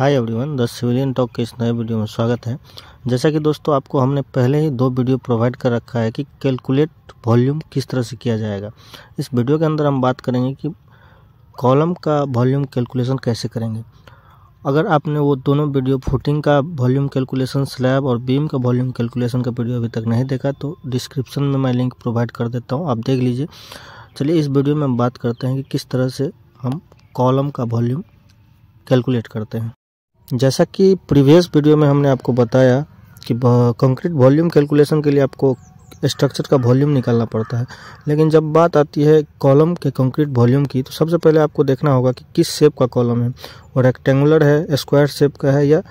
hi everyone the civilian talk के इस नए वीडियो में स्वागत है जैसा कि दोस्तों आपको हमने पहले ही दो वीडियो प्रोवाइड कर रखा है कि कैलकुलेट वॉल्यूम किस तरह से किया जाएगा इस वीडियो के अंदर हम बात करेंगे कि कॉलम का वॉल्यूम कैलकुलेशन कैसे करेंगे अगर आपने वो दोनों वीडियो फुटिंग का वॉल्यूम कैलकुलेशन स्लैब और बीम का वॉल्यूम कैलकुलेशन का वीडियो अभी तक नहीं देखा तो डिस्क्रिप्शन में मैं लिंक प्रोवाइड कर देता हूँ आप देख लीजिए चलिए इस वीडियो में हम बात करते हैं कि किस तरह से हम कॉलम का वॉल्यूम कैलकुलेट करते हैं जैसा कि प्रीवियस वीडियो में हमने आपको बताया कि कंक्रीट वॉल्यूम कैलकुलेशन के लिए आपको स्ट्रक्चर का वॉल्यूम निकालना पड़ता है लेकिन जब बात आती है कॉलम के कंक्रीट वॉल्यूम की तो सबसे पहले आपको देखना होगा कि किस शेप का कॉलम है और रेक्टेंगुलर है स्क्वायर शेप का है या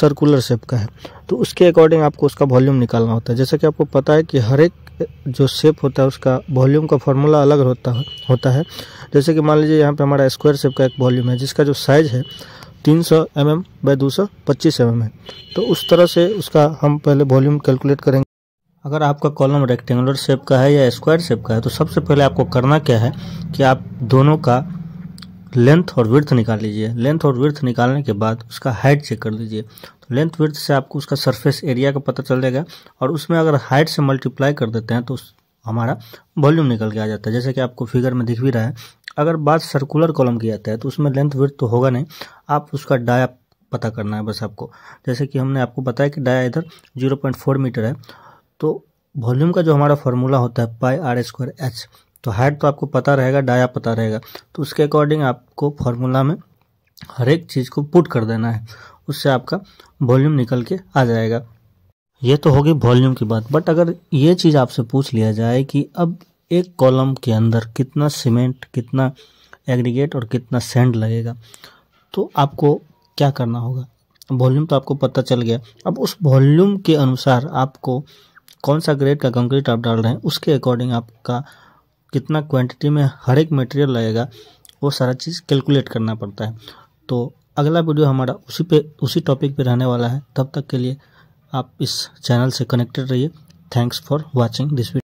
सर्कुलर शेप का है तो उसके अकॉर्डिंग आपको उसका वॉल्यूम निकालना होता है जैसा कि आपको पता है कि हर एक जो शेप होता है उसका वॉल्यूम का फॉर्मूला अलग होता होता है जैसे कि मान लीजिए यहाँ पर हमारा स्क्वायर शेप का एक वॉल्यूम है जिसका जो साइज़ है तीन सौ एम एम बाई दो सौ पच्चीस एम एम है तो उस तरह से उसका हम पहले वॉल्यूम कैलकुलेट करेंगे अगर आपका कॉलम रेक्टेंगुलर शेप का है या स्क्वायर शेप का है तो सबसे पहले आपको करना क्या है कि आप दोनों का लेंथ और विर्थ निकाल लीजिए लेंथ और विर्थ निकालने के बाद उसका हाइट चेक कर लीजिए तो लेंथ विर्थ से आपको उसका सरफेस एरिया का पता चल जाएगा और उसमें अगर हाइट से मल्टीप्लाई कर देते हैं तो हमारा वॉल्यूम निकल के आ जाता है जैसे कि आपको फिगर में दिख भी रहा है अगर बात सर्कुलर कॉलम की आता है तो उसमें लेंथ विर्थ तो होगा नहीं आप उसका डाया पता करना है बस आपको जैसे कि हमने आपको बताया कि डाया इधर जीरो पॉइंट फोर मीटर है तो वॉल्यूम का जो हमारा फॉर्मूला होता है पाई आर स्क्वायर एच तो हाइट तो आपको पता रहेगा डाया पता रहेगा तो उसके अकॉर्डिंग आपको फार्मूला में हर एक चीज़ को पुट कर देना है उससे आपका वॉल्यूम निकल के आ जाएगा ये तो होगी वॉल्यूम की बात बट अगर ये चीज़ आपसे पूछ लिया जाए कि अब एक कॉलम के अंदर कितना सीमेंट कितना एग्रीगेट और कितना सेंड लगेगा तो आपको क्या करना होगा वॉल्यूम तो आपको पता चल गया अब उस वॉल्यूम के अनुसार आपको कौन सा ग्रेड का कंक्रीट आप डाल रहे हैं उसके अकॉर्डिंग आपका कितना क्वांटिटी में हर एक मटेरियल लगेगा वो सारा चीज़ कैलकुलेट करना पड़ता है तो अगला वीडियो हमारा उसी पे उसी टॉपिक पे रहने वाला है तब तक के लिए आप इस चैनल से कनेक्टेड रहिए thanks for watching this video